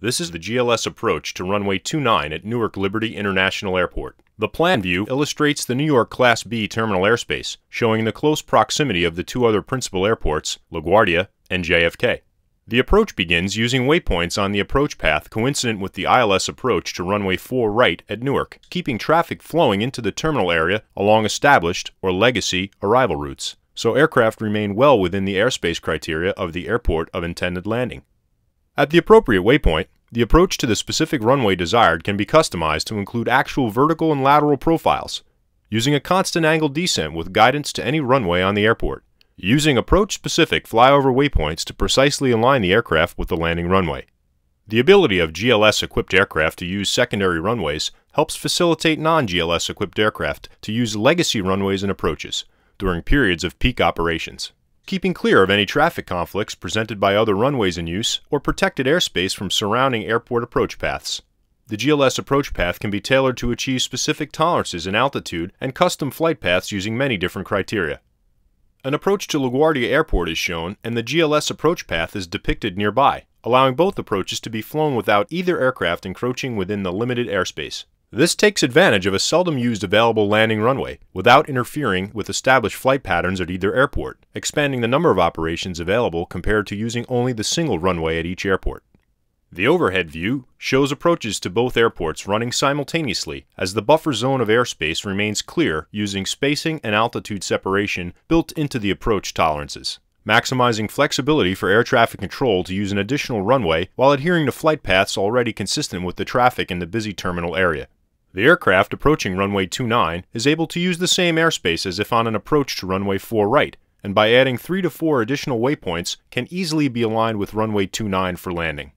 This is the GLS approach to runway 29 at Newark Liberty International Airport. The plan view illustrates the New York Class B terminal airspace, showing the close proximity of the two other principal airports, LaGuardia and JFK. The approach begins using waypoints on the approach path coincident with the ILS approach to runway 4 right at Newark, keeping traffic flowing into the terminal area along established or legacy arrival routes, so aircraft remain well within the airspace criteria of the airport of intended landing. At the appropriate waypoint, the approach to the specific runway desired can be customized to include actual vertical and lateral profiles, using a constant angle descent with guidance to any runway on the airport, using approach-specific flyover waypoints to precisely align the aircraft with the landing runway. The ability of GLS-equipped aircraft to use secondary runways helps facilitate non-GLS-equipped aircraft to use legacy runways and approaches during periods of peak operations keeping clear of any traffic conflicts presented by other runways in use or protected airspace from surrounding airport approach paths. The GLS approach path can be tailored to achieve specific tolerances in altitude and custom flight paths using many different criteria. An approach to LaGuardia Airport is shown, and the GLS approach path is depicted nearby, allowing both approaches to be flown without either aircraft encroaching within the limited airspace. This takes advantage of a seldom used available landing runway without interfering with established flight patterns at either airport, expanding the number of operations available compared to using only the single runway at each airport. The overhead view shows approaches to both airports running simultaneously as the buffer zone of airspace remains clear using spacing and altitude separation built into the approach tolerances, maximizing flexibility for air traffic control to use an additional runway while adhering to flight paths already consistent with the traffic in the busy terminal area. The aircraft approaching runway 29 is able to use the same airspace as if on an approach to runway 4 right, and by adding 3 to 4 additional waypoints can easily be aligned with runway 29 for landing.